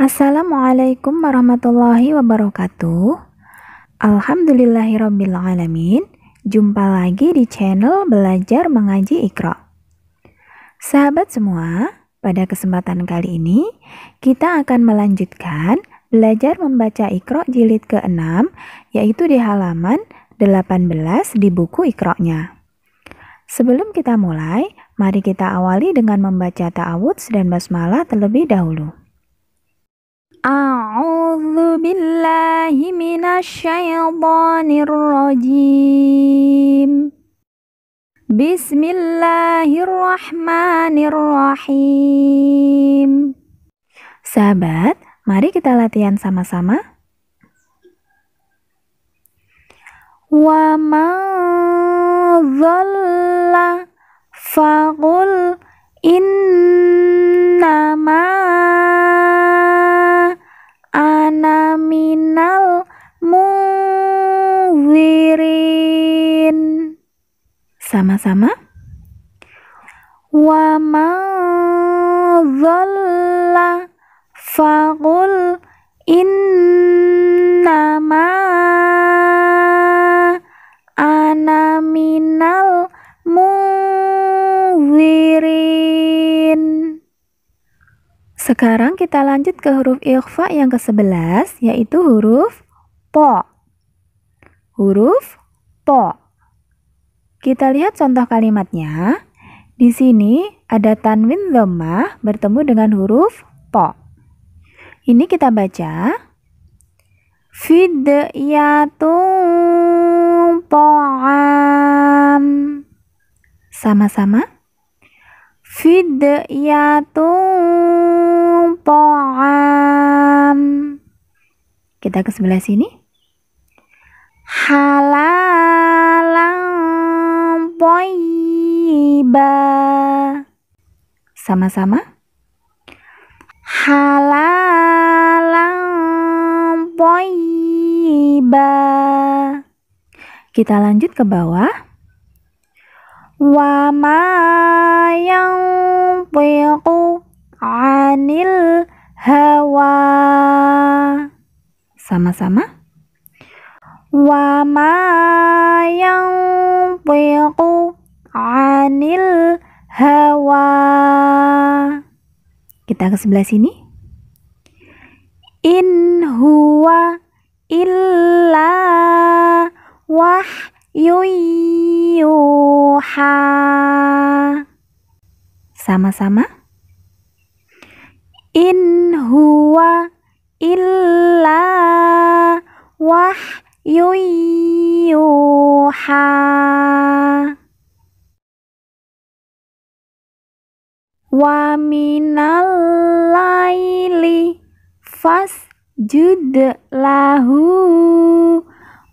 Assalamualaikum warahmatullahi wabarakatuh. Alhamdulillahirrabbilalamin Jumpa lagi di channel Belajar Mengaji Iqra. Sahabat semua, pada kesempatan kali ini kita akan melanjutkan belajar membaca Iqra jilid ke-6 yaitu di halaman 18 di buku iqra Sebelum kita mulai, mari kita awali dengan membaca ta'awudz dan basmalah terlebih dahulu. A'udzu billahi minasyaitonir rajim. Bismillahirrahmanirrahim. Sahabat, mari kita latihan sama-sama. Wa man dhalla faqul inna kemarin. Sama-sama. Wa dhalla faqul innama ana minal muwirin. Sekarang kita lanjut ke huruf ikhfa yang ke-11 yaitu huruf po. Huruf po. Kita lihat contoh kalimatnya. Di sini ada tanwin lemah bertemu dengan huruf po. Ini kita baca. Fidyatun po'am. Sama-sama. Fidyatun po'am. Kita ke sebelah sini. Halala toyiba. Sama-sama. Halalam toyiba. Kita lanjut ke bawah. Wama yang piku anil hawa. Sama-sama. Wama yang piku anil hawa. Kita ke sebelah sini. In huwa illa wahyu yuha. Sama-sama. In huwa illa wahyu yuha. wa minal laili fasjud lahu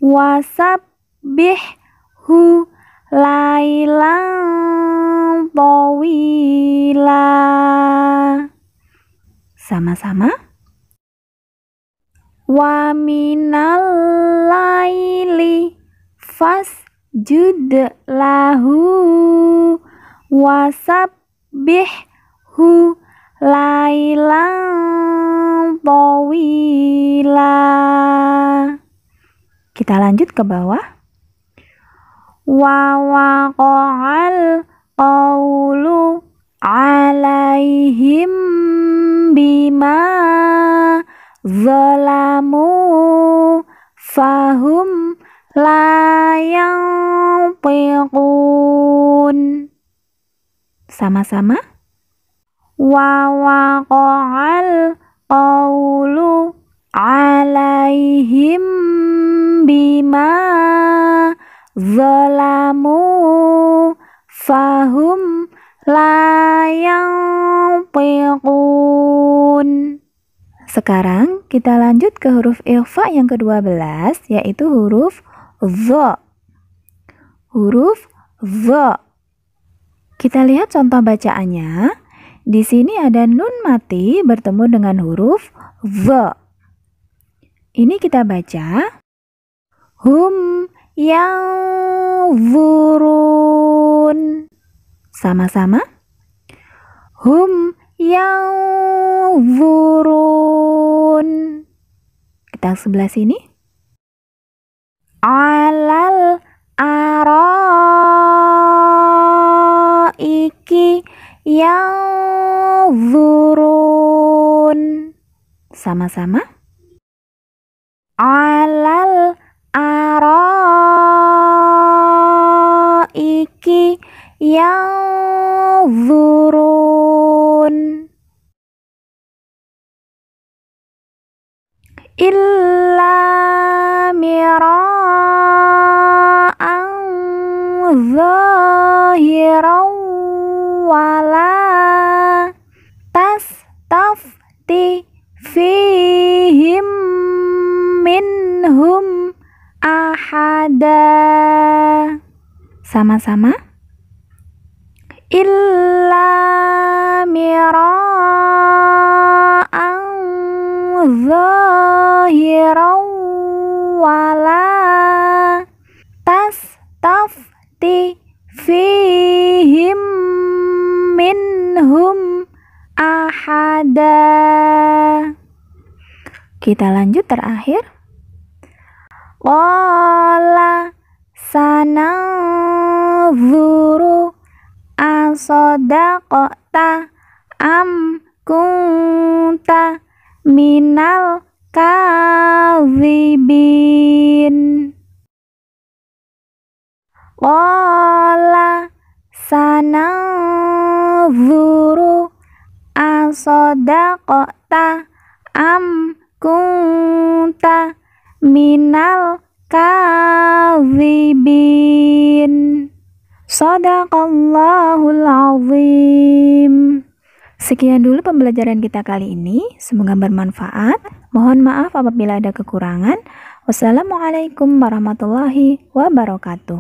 wasabbihhu lailan tawila sama-sama wa minal laili fasjud lahu wasabbihhu hu lailam tawila. Kita lanjut ke bawah. Wa qal qawlu alaihim bima zalamu fahum layang piqun. Sama-sama. ووقع qawlu alaihim bima zalamu fahum la yantiqun sekarang kita lanjut ke huruf ikhfa yang ke-12 yaitu huruf Z Huruf Z Kita lihat contoh bacaannya. Di sini ada nun mati bertemu dengan huruf V. Ini kita baca hum yang vurun. Sama-sama. Hum yang vurun. Kita sebelah sini. Alal aro iki yang Sama-sama. Alal aroiki yanzurun. Illa mira'an zahiran wala tas tafti Fihim minhum ahada sama-sama illa mira'an zahiran wala tafti fihim minhum ahada kita lanjut terakhir. Qala zuru asodakota am kunta minal kawibin. Qala zuru asodakota am kunta minal kawibin, Sadaqallahul azim. Sekian dulu pembelajaran kita kali ini. Semoga bermanfaat. Mohon maaf apabila ada kekurangan. Wassalamualaikum warahmatullahi wabarakatuh.